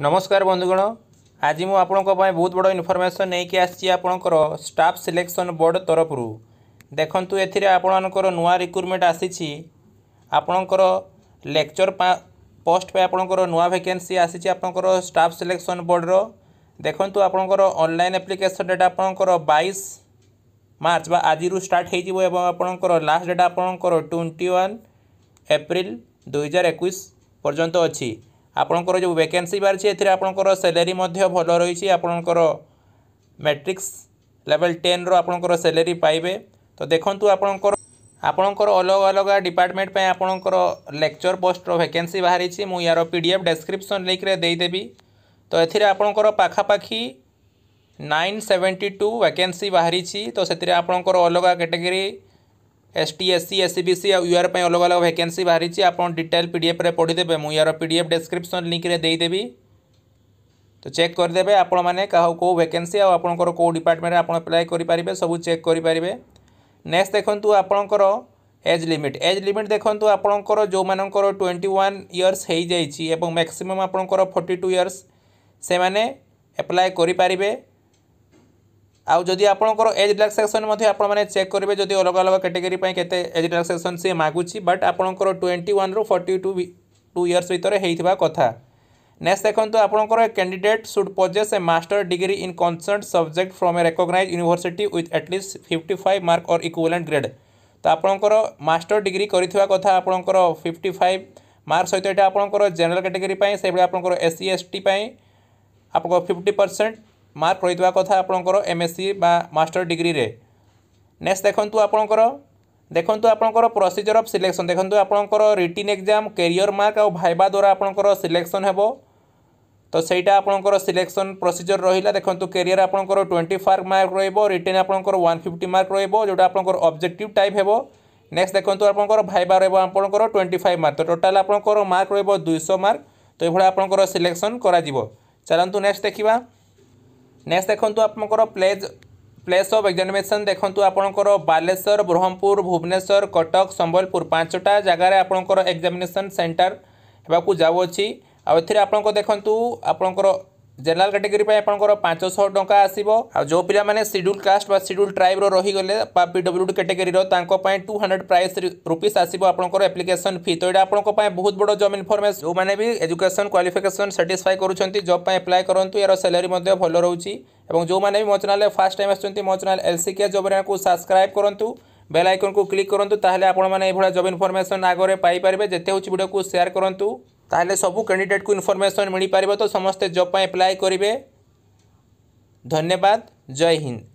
ନମସ୍କାର ବନ୍ଧୁଗଣ ଆଜି ମୁଁ ଆପଣଙ୍କ ପାଇଁ ବହୁତ ବଡ଼ ଇନଫର୍ମେସନ୍ ନେଇକି ଆସିଛି ଆପଣଙ୍କର ଷ୍ଟାଫ୍ ସିଲେକ୍ସନ୍ ବୋର୍ଡ଼ ତରଫରୁ ଦେଖନ୍ତୁ ଏଥିରେ ଆପଣମାନଙ୍କର ନୂଆ ରିକ୍ରୁଟମେଣ୍ଟ ଆସିଛି ଆପଣଙ୍କର ଲେକ୍ଚର୍ ପୋଷ୍ଟ ପାଇଁ ଆପଣଙ୍କର ନୂଆ ଭେକେନ୍ସି ଆସିଛି ଆପଣଙ୍କର ଷ୍ଟାଫ୍ ସିଲେକ୍ସନ୍ ବୋର୍ଡ଼ର ଦେଖନ୍ତୁ ଆପଣଙ୍କର ଅନଲାଇନ୍ ଆପ୍ଲିକେସନ୍ ଡେଟ୍ ଆପଣଙ୍କର ବାଇଶ ମାର୍ଚ୍ଚ ବା ଆଜିରୁ ଷ୍ଟାର୍ଟ ହୋଇଯିବ ଏବଂ ଆପଣଙ୍କର ଲାଷ୍ଟ ଡେଟ୍ ଆପଣଙ୍କର ଟ୍ୱେଣ୍ଟି ୱାନ୍ ଏପ୍ରିଲ ଦୁଇହଜାର ଏକୋଇଶ ପର୍ଯ୍ୟନ୍ତ ଅଛି ଆପଣଙ୍କର ଯେଉଁ ଭେକେନ୍ସି ବାହାରିଛି ଏଥିରେ ଆପଣଙ୍କର ସେଲେରୀ ମଧ୍ୟ ଭଲ ରହିଛି ଆପଣଙ୍କର ମେଟ୍ରିକ୍ସ ଲେଭେଲ୍ ଟେନ୍ର ଆପଣଙ୍କର ସେଲେରୀ ପାଇବେ ତ ଦେଖନ୍ତୁ ଆପଣଙ୍କର ଆପଣଙ୍କର ଅଲଗା ଅଲଗା ଡିପାର୍ଟମେଣ୍ଟ ପାଇଁ ଆପଣଙ୍କର ଲେକ୍ଚର ପୋଷ୍ଟର ଭେକେନ୍ସି ବାହାରିଛି ମୁଁ ୟାର ପି ଡି ଏଫ୍ ଡେସ୍କ୍ରିପ୍ସନ୍ ଲିଙ୍କରେ ଦେଇଦେବି ତ ଏଥିରେ ଆପଣଙ୍କର ପାଖାପାଖି ନାଇନ୍ ସେଭେଣ୍ଟି ଟୁ ଭେକେନ୍ସି ବାହାରିଛି ତ ସେଥିରେ ଆପଣଙ୍କର ଅଲଗା category S T S C S C B C ଆଉ ୟୁଆର ପାଇଁ ଅଲଗା ଅଲଗା ଭ୍ୟାକେନ୍ସି ବାହାରିଛି ଆପଣ ଡିଟେଲ୍ ପିଡ଼ିଏଫ୍ରେ ପଢ଼ିଦେବେ ମୁଁ ୟାର ପି ଡି ଏଫ୍ ଡେସ୍କ୍ରିପ୍ସନ୍ ଲିଙ୍କ୍ରେ ଦେଇଦେବି ତ ଚେକ୍ କରିଦେବେ ଆପଣମାନେ କାହାକୁ କେଉଁ ଭ୍ୟାକେନ୍ସି ଆଉ ଆପଣଙ୍କର କେଉଁ ଡିପାର୍ଟମେଣ୍ଟରେ ଆପଣ ଆପ୍ଲାଏ କରିପାରିବେ ସବୁ ଚେକ୍ କରିପାରିବେ ନେକ୍ସଟ ଦେଖନ୍ତୁ ଆପଣଙ୍କର ଏଜ୍ ଲିମିଟ୍ ଏଜ୍ ଲିମିଟ୍ ଦେଖନ୍ତୁ ଆପଣଙ୍କର ଯେଉଁମାନଙ୍କର ଟ୍ୱେଣ୍ଟି ୱାନ୍ ଇୟର୍ସ ହୋଇଯାଇଛି ଏବଂ ମ୍ୟାକ୍ସିମମ୍ ଆପଣଙ୍କର ଫର୍ଟି ଟୁ ଇୟର୍ସ ସେମାନେ ଆପ୍ଲାଏ କରିପାରିବେ आदि जदि एज रिलाक्सेसन आपने चेक करेंगे जो अलग अलग कैटेगरी के एज रिलाक्सेसन सी मागुच बट आपंकर ट्वेंटी वन रु फर्टी टू टू इयर्स भितर होता कथा नेक्स्ट देखो आपंकर candidate should possess a master degree in concerned subject from a recognised university with at least fifty five mark or equivalent grade तो आपंकर मास्टर डिग्री करता कथा आपंकर फिफ्टी फाइव मार्क सहित यहाँ आपंकर जेनेल कैटेगरी से आपंकर एस सी एस टी आप फिफ्टी परसेंट ମାର୍କ ରହିଥିବା କଥା ଆପଣଙ୍କର ଏମ୍ ଏସ୍ ସି ବା ମାଷ୍ଟର ଡିଗ୍ରୀରେ ନେକ୍ସଟ ଦେଖନ୍ତୁ ଆପଣଙ୍କର ଦେଖନ୍ତୁ ଆପଣଙ୍କର ପ୍ରୋସିଜର ଅଫ୍ ସିଲେକ୍ସନ୍ ଦେଖନ୍ତୁ ଆପଣଙ୍କର ରିଟିନ୍ ଏକ୍ଜାମ୍ କ୍ୟାରିୟର ମାର୍କ ଆଉ ଭାଇବା ଦ୍ୱାରା ଆପଣଙ୍କର ସିଲେକ୍ସନ୍ ହେବ ତ ସେଇଟା ଆପଣଙ୍କର ସିଲେକ୍ସନ୍ ପ୍ରୋସିଜର ରହିଲା ଦେଖନ୍ତୁ କ୍ୟାରିୟର ଆପଣଙ୍କର ଟ୍ୱେଣ୍ଟି ଫାର୍କ ମାର୍କ ରହିବ ରିଟିନ୍ ଆପଣଙ୍କର ୱାନ୍ ଫିଫ୍ଟି ମାର୍କ ରହିବ ଯେଉଁଟା ଆପଣଙ୍କର ଅବଜେକ୍ଟିଭ୍ ଟାଇପ୍ ହେବ ନେକ୍ସଟ ଦେଖନ୍ତୁ ଆପଣଙ୍କର ଭାଇବା ରହିବ ଆପଣଙ୍କର ଟ୍ୱେଣ୍ଟି ଫାଇଭ୍ ମାର୍କ ତ ଟୋଟାଲ୍ ଆପଣଙ୍କର ମାର୍କ ରହିବ ଦୁଇଶହ ମାର୍କ ତ ଏଭଳି ଆପଣଙ୍କର ସିଲେକ୍ସନ୍ କରାଯିବ ଚାଲନ୍ତୁ ନେକ୍ସଟ ଦେଖିବା নেক্সট দেখন্তু আপনার প্লেজ প্লেস অফ এক্সামিনেসন দেখুন আপনার বালেশ্বর ব্রহ্মপুর ভুবনেশ্বর কটক সম্বলপুর পাঁচটা জায়গায় আপনার এক্সামিনেসন সেন্টার হওয়া যাওছি আপনার দেখুন আপনার জেনারেল ক্যাটেগরি আপনার পাঁচশ টাকা আসব আো পিলা মানে সিডুল কাস্ট বা সিডুল ট্রাইব্র রহিগলে বা পিডব্লুডি ক্যাটেগরি তাঁপাই টু হন্ড্রেড প্রাইস রুপিস আসব আপনার আপ্লিকেসন ফি তো এটা আপনার বহুত বড় জব ইনফরমেশন যে বি এজুকেশন কোয়ালিফিকেসন স্যাটিসফাই করছেন জব আপ্লাই করতু এর স্যালারি ভাল রয়েছে এবং যে মো চ্যানেল ফার্স্ট টাইম আসছেন মো চ্যানেল এলসিকে জব সাবস্ক্রাইব করতু বেল আইকন কু ক্লিক করতু তাহলে আপনার এইভাবে জব ইনফরমেশন আগরে পাইপারে যেতে হচ্ছে ভিডিও সেয়ার করতু ତାହେଲେ ସବୁ କ୍ୟାଣ୍ଡିଡେଟ୍କୁ ଇନଫର୍ମେସନ୍ ମିଳିପାରିବ ତ ସମସ୍ତେ ଜବ୍ ପାଇଁ ଆପ୍ଲାଏ କରିବେ ଧନ୍ୟବାଦ ଜୟ ହିନ୍ଦ